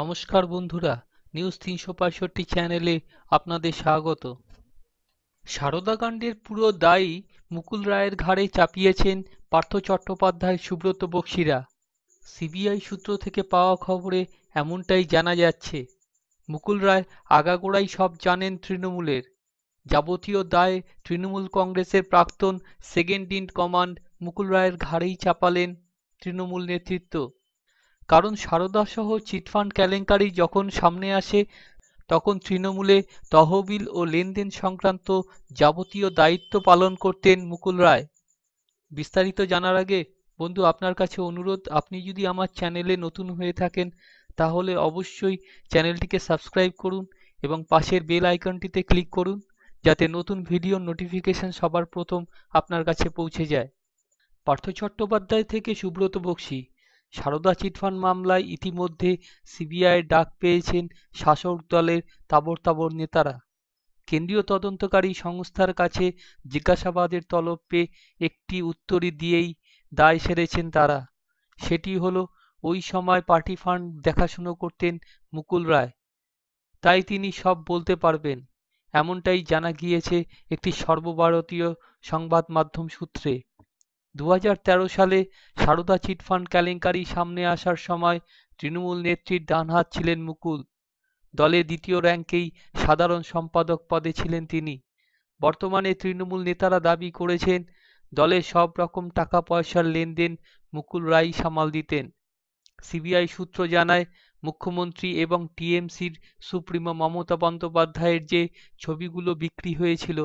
নমস্কার বন্ধুরা নিউজ তিনশো পঁয়ষট্টি চ্যানেলে আপনাদের স্বাগত সারদাকাণ্ডের পুরো দায়ী মুকুল রায়ের ঘাড়ে চাপিয়েছেন পার্থ চট্টোপাধ্যায় সুব্রত বক্সিরা সিবিআই সূত্র থেকে পাওয়া খবরে এমনটাই জানা যাচ্ছে মুকুল রায় আগাগোড়াই সব জানেন তৃণমূলের যাবতীয় দায় তৃণমূল কংগ্রেসের প্রাক্তন সেকেন্ড ইন কমান্ড মুকুল রায়ের ঘাড়েই চাপালেন তৃণমূল নেতৃত্ব কারণ সারদাসহ চিটফান্ড কেলেঙ্কারি যখন সামনে আসে তখন তৃণমূলে তহবিল ও লেনদেন সংক্রান্ত যাবতীয় দায়িত্ব পালন করতেন মুকুল রায় বিস্তারিত জানার আগে বন্ধু আপনার কাছে অনুরোধ আপনি যদি আমার চ্যানেলে নতুন হয়ে থাকেন তাহলে অবশ্যই চ্যানেলটিকে সাবস্ক্রাইব করুন এবং পাশের বেল আইকনটিতে ক্লিক করুন যাতে নতুন ভিডিও নোটিফিকেশন সবার প্রথম আপনার কাছে পৌঁছে যায় পার্থ চট্টোপাধ্যায় থেকে সুব্রত বক্সী সারদা চিটফান্ড মামলায় ইতিমধ্যে সিবিআইয়ের ডাক পেয়েছেন শাসক দলের তাবর তাবর নেতারা কেন্দ্রীয় তদন্তকারী সংস্থার কাছে জিজ্ঞাসাবাদের পেয়ে একটি উত্তরই দিয়েই দায় সেরেছেন তারা সেটি হলো ওই সময় পার্টি ফান্ড দেখাশুনো করতেন মুকুল রায় তাই তিনি সব বলতে পারবেন এমনটাই জানা গিয়েছে একটি সর্বভারতীয় সংবাদ মাধ্যম সূত্রে দু সালে সারদা চিটফান্ড কেলেঙ্কারি সামনে আসার সময় তৃণমূল নেত্রীর ডানহাত ছিলেন মুকুল দলে দ্বিতীয় র্যাঙ্কেই সাধারণ সম্পাদক পদে ছিলেন তিনি বর্তমানে তৃণমূল নেতারা দাবি করেছেন দলের সব রকম টাকা পয়সার লেনদেন মুকুল রায় সামাল দিতেন সিবিআই সূত্র জানায় মুখ্যমন্ত্রী এবং টিএমসির সুপ্রিমো মমতা বন্দ্যোপাধ্যায়ের যে ছবিগুলো বিক্রি হয়েছিল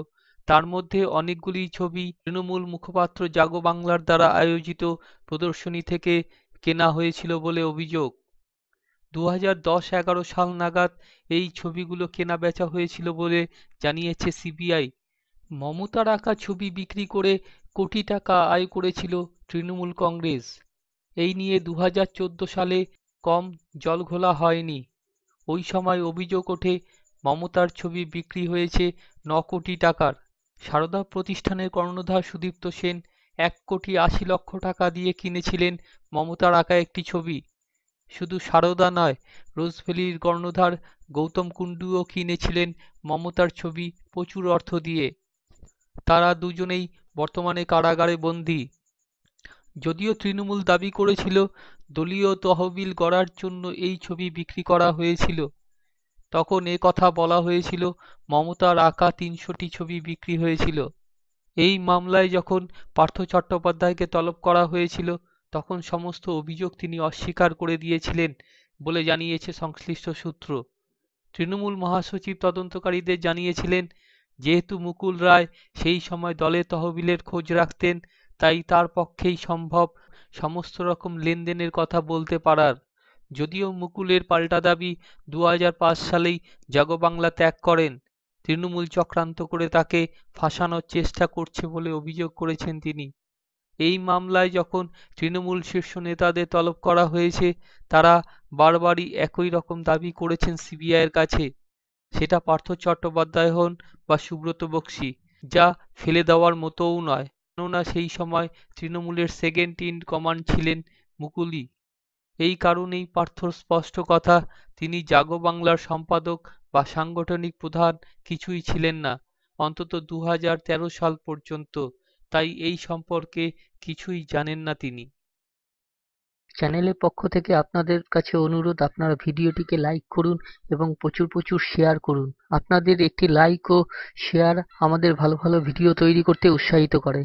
তার মধ্যে অনেকগুলি ছবি তৃণমূল মুখপাত্র জাগো বাংলার দ্বারা আয়োজিত প্রদর্শনী থেকে কেনা হয়েছিল বলে অভিযোগ দু হাজার সাল নাগাদ এই ছবিগুলো কেনা বেচা হয়েছিল বলে জানিয়েছে সিবিআই মমতার আঁকা ছবি বিক্রি করে কোটি টাকা আয় করেছিল তৃণমূল কংগ্রেস এই নিয়ে দু সালে কম জলঘোলা হয়নি ওই সময় অভিযোগ ওঠে মমতার ছবি বিক্রি হয়েছে ন কোটি টাকার সারদা প্রতিষ্ঠানের কর্ণধার সুদীপ্ত সেন এক কোটি আশি লক্ষ টাকা দিয়ে কিনেছিলেন মমতার আঁকা একটি ছবি শুধু সারদা নয় রোজভ্যালির কর্ণধার গৌতম কুণ্ডুও কিনেছিলেন মমতার ছবি প্রচুর অর্থ দিয়ে তারা দুজনেই বর্তমানে কারাগারে বন্দী যদিও তৃণমূল দাবি করেছিল দলীয় তহবিল গড়ার জন্য এই ছবি বিক্রি করা হয়েছিল তখন এ কথা বলা হয়েছিল মমতার আঁকা তিনশোটি ছবি বিক্রি হয়েছিল এই মামলায় যখন পার্থ চট্টোপাধ্যায়কে তলব করা হয়েছিল তখন সমস্ত অভিযোগ তিনি অস্বীকার করে দিয়েছিলেন বলে জানিয়েছে সংশ্লিষ্ট সূত্র তৃণমূল মহাসচিব তদন্তকারীদের জানিয়েছিলেন যেহেতু মুকুল রায় সেই সময় দলে তহবিলের খোঁজ রাখতেন তাই তার পক্ষেই সম্ভব সমস্ত রকম লেনদেনের কথা বলতে পারার যদিও মুকুলের পাল্টা দাবি দু সালেই জাগো বাংলা ত্যাগ করেন তৃণমূল চক্রান্ত করে তাকে ফাঁসানোর চেষ্টা করছে বলে অভিযোগ করেছেন তিনি এই মামলায় যখন তৃণমূল শীর্ষ নেতাদের তলব করা হয়েছে তারা বারবারই একই রকম দাবি করেছেন সিবিআইয়ের কাছে সেটা পার্থ চট্টোপাধ্যায় হন বা সুব্রত বক্সী যা ফেলে দেওয়ার মতোও নয় কেননা সেই সময় তৃণমূলের সেকেন্ড ইন কমান্ড ছিলেন মুকুলি এই কারণেই পার্থর স্পষ্ট কথা তিনি জাগো বাংলার সম্পাদক বা সাংগঠনিক প্রধান কিছুই ছিলেন না অন্তত দু সাল পর্যন্ত তাই এই সম্পর্কে কিছুই জানেন না তিনি চ্যানেলের পক্ষ থেকে আপনাদের কাছে অনুরোধ আপনারা ভিডিওটিকে লাইক করুন এবং প্রচুর প্রচুর শেয়ার করুন আপনাদের একটি লাইক ও শেয়ার আমাদের ভালো ভালো ভিডিও তৈরি করতে উৎসাহিত করে